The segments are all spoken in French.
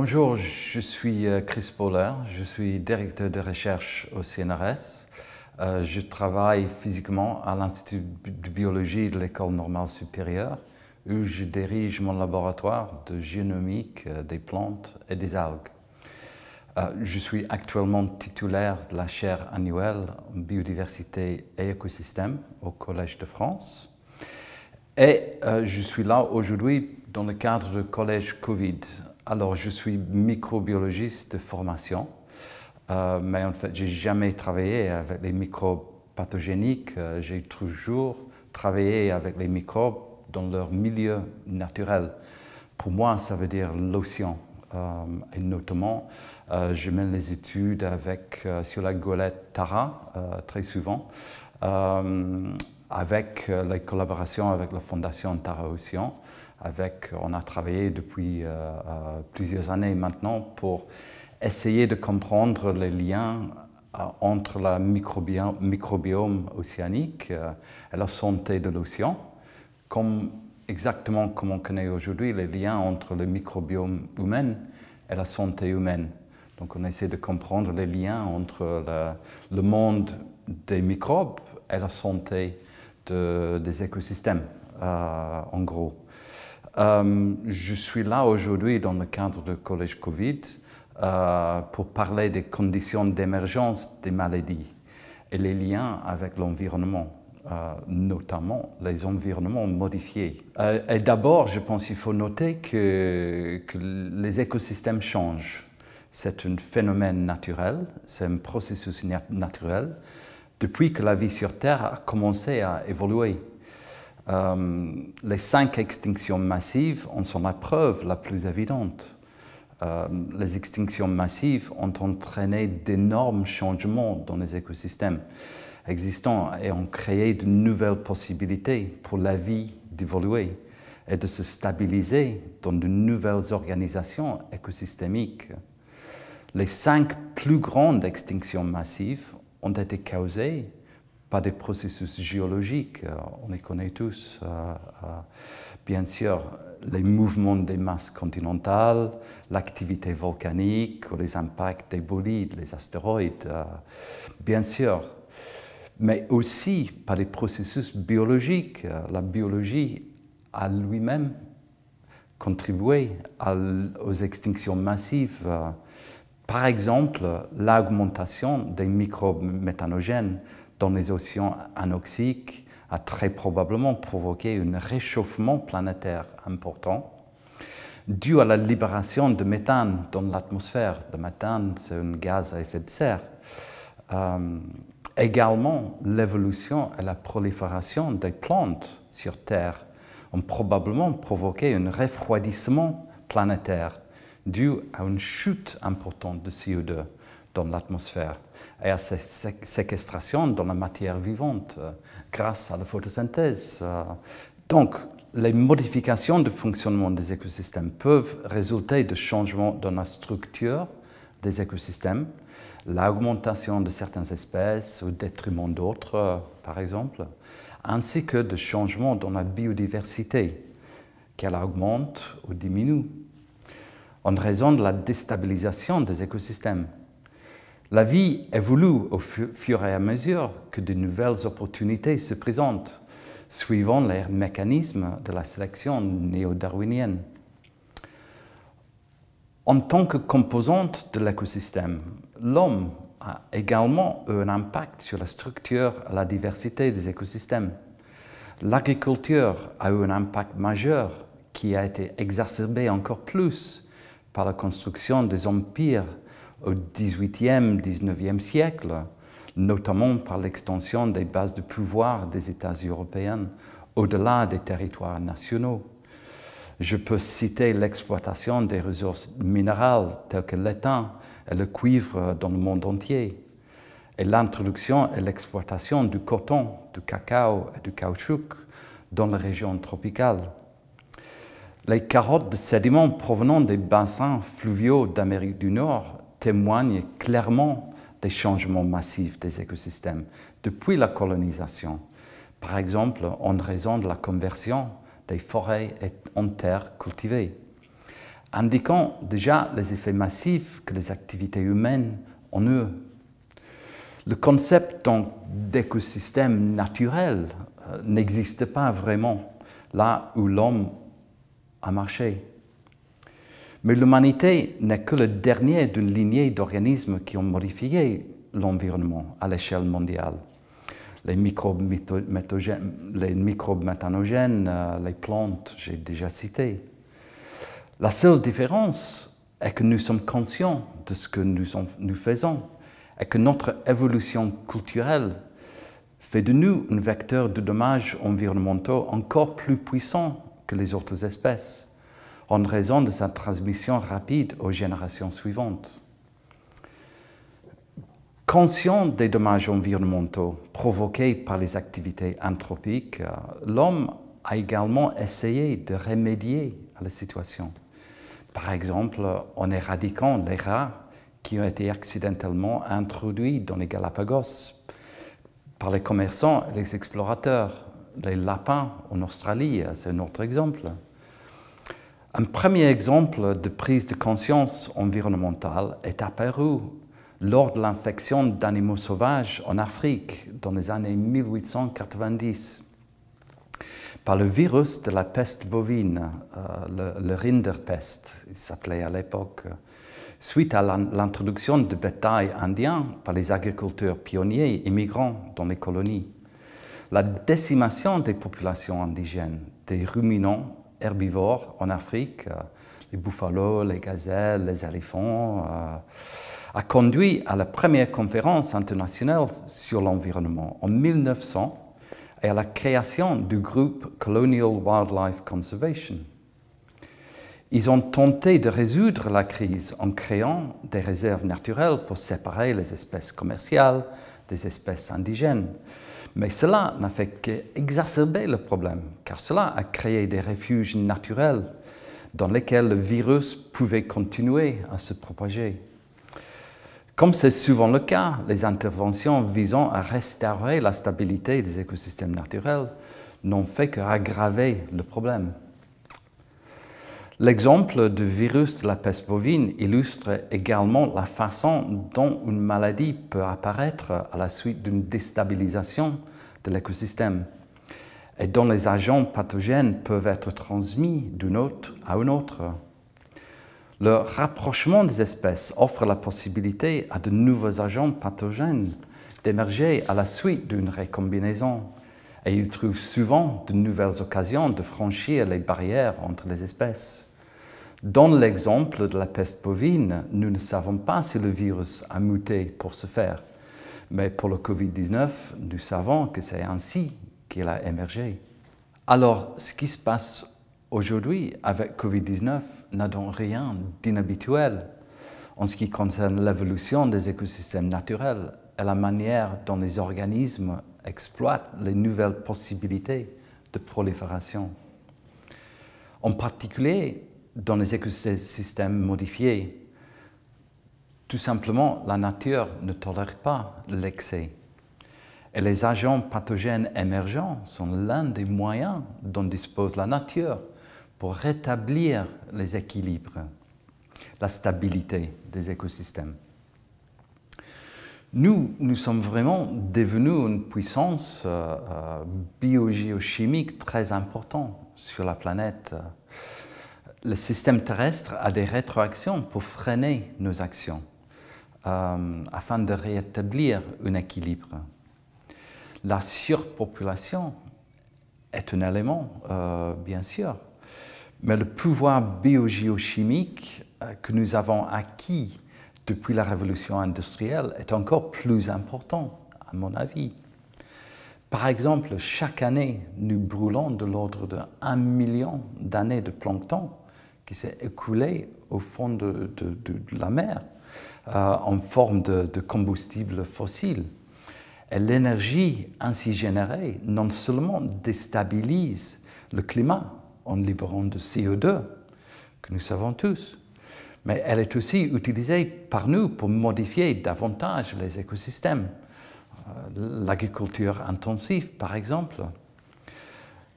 Bonjour, je suis euh, Chris Boller, je suis directeur de recherche au CNRS. Euh, je travaille physiquement à l'Institut de biologie de l'École normale supérieure où je dirige mon laboratoire de génomique euh, des plantes et des algues. je suis actuellement titulaire de la chaire annuelle biodiversité et Écosystèmes au Collège de France. Et je suis là aujourd'hui dans le cadre du Collège Covid, alors, je suis microbiologiste de formation, euh, mais en fait, j'ai jamais travaillé avec les microbes pathogéniques. Euh, j'ai toujours travaillé avec les microbes dans leur milieu naturel. Pour moi, ça veut dire l'océan. Euh, et notamment, je mène les études avec, sur la golette Tara très souvent avec euh, les collaborations avec la Fondation Tara avec, euh, on a travaillé depuis euh, plusieurs années maintenant pour essayer de comprendre les liens entre le microbiome, océanique et la santé de l'océan, comme, exactement comme on connaît aujourd'hui les liens entre le microbiome humain et la santé humaine. Donc on essaie de comprendre les liens entre le, le monde des microbes et la santé euh, des écosystèmes, euh, en gros. Euh, je suis là aujourd'hui dans le cadre du Collège Covid pour parler des conditions d'émergence des maladies et les liens avec l'environnement, notamment les environnements modifiés. et d'abord, je pense qu'il faut noter que les écosystèmes changent. C'est un phénomène naturel, c'est un processus naturel depuis que la vie sur Terre a commencé à évoluer. Euh, les cinq extinctions massives en sont la preuve la plus évidente. Euh, les extinctions massives ont entraîné d'énormes changements dans les écosystèmes existants et ont créé de nouvelles possibilités pour la vie d'évoluer et de se stabiliser dans de nouvelles organisations écosystémiques. Les cinq plus grandes extinctions massives ont été causées par des processus géologiques, euh, on les connaît tous. Euh, euh, bien sûr, les mouvements des masses continentales, l'activité volcanique, les impacts des bolides, les astéroïdes, bien sûr, mais aussi par des processus biologiques. La biologie a lui-même contribué aux extinctions massives par exemple, l'augmentation des microbes méthanogènes dans les océans anoxiques a très probablement provoqué un réchauffement planétaire important dû à la libération de méthane dans l'atmosphère. Le méthane, c'est un gaz à effet de serre. Euh, également, l'évolution et la prolifération des plantes sur Terre ont probablement provoqué un refroidissement planétaire dû à une chute importante de CO2 dans l'atmosphère et à sa séquestration dans la matière vivante euh, grâce à la photosynthèse. Euh. Donc, les modifications de fonctionnement des écosystèmes peuvent résulter de changements dans la structure des écosystèmes, l'augmentation de certaines espèces au détriment d'autres, euh, par exemple, ainsi que de changements dans la biodiversité, qu'elle augmente ou diminue en raison de la déstabilisation des écosystèmes. La vie évolue au fur et à mesure que de nouvelles opportunités se présentent, suivant les mécanismes de la sélection néo-darwinienne. En tant que composante de l'écosystème, l'homme a également eu un impact sur la structure et la diversité des écosystèmes. L'agriculture a eu un impact majeur qui a été exacerbé encore plus par la construction des empires au XVIIIe, XIXe siècle, notamment par l'extension des bases de pouvoir des États européens au-delà des territoires nationaux. Je peux citer l'exploitation des ressources minérales telles que l'étain et le cuivre dans le monde entier, et l'introduction et l'exploitation du coton, du cacao et du caoutchouc dans les régions tropicales les carottes de sédiments provenant des bassins fluviaux d'Amérique du Nord témoignent clairement des changements massifs des écosystèmes depuis la colonisation, par exemple en raison de la conversion des forêts en terres cultivées, indiquant déjà les effets massifs que les activités humaines ont eu. Le concept d'écosystème naturel euh, n'existe pas vraiment là où l'homme à marcher. Mais l'humanité n'est que le dernier d'une lignée d'organismes qui ont modifié l'environnement à l'échelle mondiale. Les microbes, les microbes méthanogènes, euh, les plantes, j'ai déjà cité. La seule différence est que nous sommes conscients de ce que nous, nous faisons et que notre évolution culturelle fait de nous un vecteur de dommages environnementaux encore plus puissant que les autres espèces, en raison de sa transmission rapide aux générations suivantes. Conscient des dommages environnementaux provoqués par les activités anthropiques, euh, l'homme a également essayé de remédier à la situation. Par exemple, en éradiquant les rats qui ont été accidentellement introduits dans les Galapagos par les commerçants et les explorateurs, les lapins en Australie, euh, c'est un autre exemple. Un premier exemple de prise de conscience environnementale est apparu lors de l'infection d'animaux sauvages en Afrique dans les années 1890 par le virus de la peste bovine, euh, le, rinderpest, il s'appelait à l'époque, suite à l'introduction de bétail indien par les agriculteurs pionniers immigrants dans les colonies la décimation des populations indigènes, des ruminants herbivores en Afrique, euh, les buffalos, les gazelles, les éléphants, euh, a conduit à la première conférence internationale sur l'environnement en 1900 et à la création du groupe Colonial Wildlife Conservation. Ils ont tenté de résoudre la crise en créant des réserves naturelles pour séparer les espèces commerciales des espèces indigènes. Mais cela n'a fait qu'exacerber le problème, car cela a créé des refuges naturels dans lesquels le virus pouvait continuer à se propager. Comme c'est souvent le cas, les interventions visant à restaurer la stabilité des écosystèmes naturels n'ont fait qu'aggraver le problème. L'exemple du virus de la peste bovine illustre également la façon dont une maladie peut apparaître à la suite d'une déstabilisation de l'écosystème et dont les agents pathogènes peuvent être transmis d'une hôte à une autre. Le rapprochement des espèces offre la possibilité à de nouveaux agents pathogènes d'émerger à la suite d'une récombinaison et ils trouvent souvent de nouvelles occasions de franchir les barrières entre les espèces. Dans l'exemple de la peste bovine, nous ne savons pas si le virus a muté pour se faire. Mais pour le Covid-19, nous savons que c'est ainsi qu'il a émergé. Alors, ce qui se passe aujourd'hui avec Covid-19 n'a donc rien d'inhabituel en ce qui concerne l'évolution des écosystèmes naturels et la manière dont les organismes exploitent les nouvelles possibilités de prolifération. En particulier, dans les écosystèmes modifiés, tout simplement, la nature ne tolère pas l'excès. Et les agents pathogènes émergents sont l'un des moyens dont dispose la nature pour rétablir les équilibres, la stabilité des écosystèmes. Nous, nous sommes vraiment devenus une puissance euh, euh, biogéochimique très importante sur la planète le système terrestre a des rétroactions pour freiner nos actions, euh, afin de rétablir un équilibre. La surpopulation est un élément, euh, bien sûr, mais le pouvoir biogéochimique euh, que nous avons acquis depuis la révolution industrielle est encore plus important, à mon avis. Par exemple, chaque année, nous brûlons de l'ordre de 1 million d'années de plancton qui s'est écoulé au fond de, la mer euh, en forme de, de combustible fossile. Et l'énergie ainsi générée non seulement déstabilise le climat en libérant du CO2, que nous savons tous, mais elle est aussi utilisée par nous pour modifier davantage les écosystèmes. Euh, l'agriculture intensive, par exemple,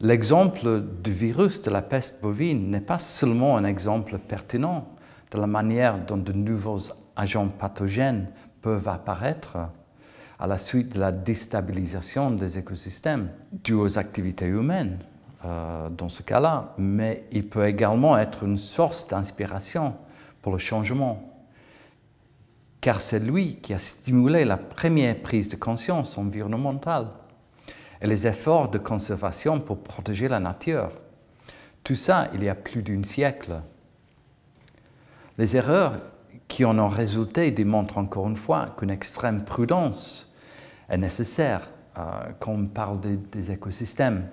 L'exemple du virus de la peste bovine n'est pas seulement un exemple pertinent de la manière dont de nouveaux agents pathogènes peuvent apparaître à la suite de la déstabilisation des écosystèmes dues aux activités humaines euh, dans ce cas-là, mais il peut également être une source d'inspiration pour le changement, car c'est lui qui a stimulé la première prise de conscience environnementale et les efforts de conservation pour protéger la nature. Tout ça, il y a plus d'un siècle. Les erreurs qui en ont résulté démontrent encore une fois qu'une extrême prudence est nécessaire quand euh, on parle des écosystèmes.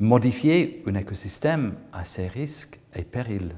Modifier un écosystème a ses risques et périls.